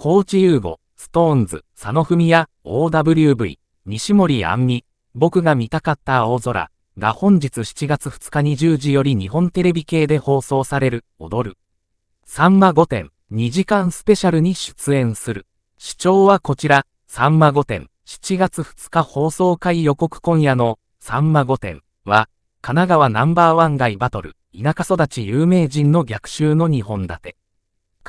高知ーゴ、ストーンズ、佐野文也、OWV、西森杏美、僕が見たかった青空が本日7月2日20時より日本テレビ系で放送される、踊る。さんま5点、2時間スペシャルに出演する。視聴はこちら、さんま5点、7月2日放送回予告今夜の、さんま5点は、神奈川ナンバーワン街バトル、田舎育ち有名人の逆襲の2本立て。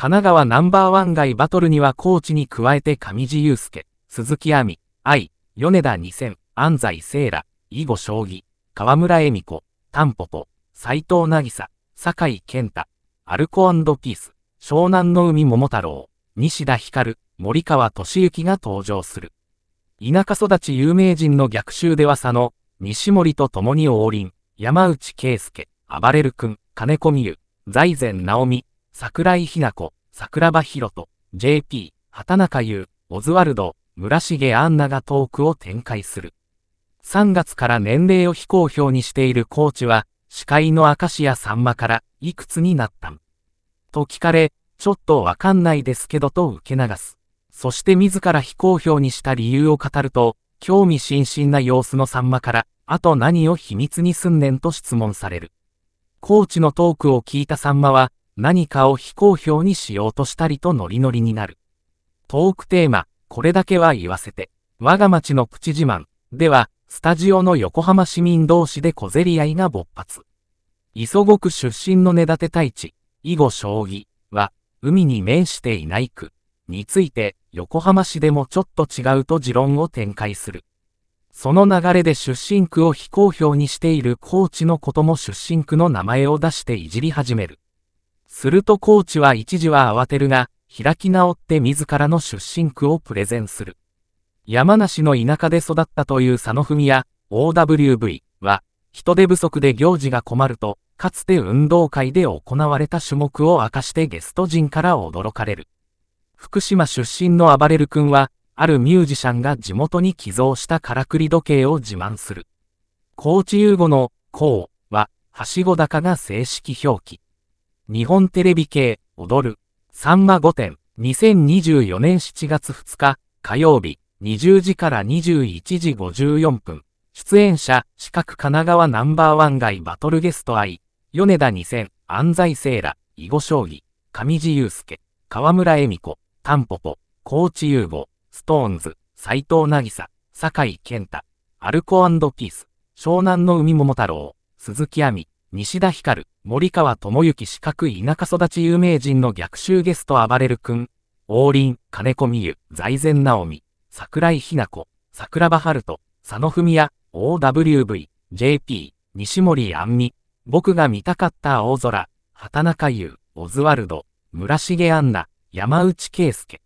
神奈川ナンバーワン街バトルにはコーチに加えて上地雄介、鈴木亜美、愛、米田二千、安西聖羅、囲碁将棋、河村恵美子、タンポポ、斎藤渚、酒井健太、アルコピース、湘南の海桃太郎、西田光、森川敏幸が登場する。田舎育ち有名人の逆襲では佐野、西森と共に王林、山内圭介、暴れる君、金子美優、財前直美、桜井日奈子、桜庭博と、JP、畑中優、オズワルド、村重杏奈がトークを展開する。3月から年齢を非公表にしているコーチは、司会の明石家さんまから、いくつになったんと聞かれ、ちょっとわかんないですけどと受け流す。そして自ら非公表にした理由を語ると、興味津々な様子のさんまから、あと何を秘密にすんねんと質問される。コーチのトークを聞いたさんまは、何かを非公表にしようとしたりとノリノリになる。トークテーマ、これだけは言わせて。我が町のプチ自慢。では、スタジオの横浜市民同士で小競り合いが勃発。磯子区出身の根立太一、囲碁将棋は、海に面していない区について、横浜市でもちょっと違うと持論を展開する。その流れで出身区を非公表にしている高知のことも出身区の名前を出していじり始める。するとコーチは一時は慌てるが、開き直って自らの出身区をプレゼンする。山梨の田舎で育ったという佐野文也、OWV は、人手不足で行事が困ると、かつて運動会で行われた種目を明かしてゲスト陣から驚かれる。福島出身の暴れる君は、あるミュージシャンが地元に寄贈したからくり時計を自慢する。高知優吾の、こうは、はしご高が正式表記。日本テレビ系、踊る、さんま5点、2024年7月2日、火曜日、20時から21時54分、出演者、四角神奈川ナンバーワン街バトルゲスト愛、米田2000、安西聖羅、囲碁将棋、上地雄介、河村恵美子、タンポポ、高知優吾、ストーンズ、斎藤渚、酒井健太、アルコピース、湘南の海桃太郎、鈴木亜美、西田光、森川智之四角い田舎育ち有名人の逆襲ゲスト暴れるくん、王林、金子美優、財前直美、桜井日奈子、桜庭春人、佐野文也、OWV、JP、西森杏美、僕が見たかった青空、畑中優、オズワルド、村重杏奈、山内圭介。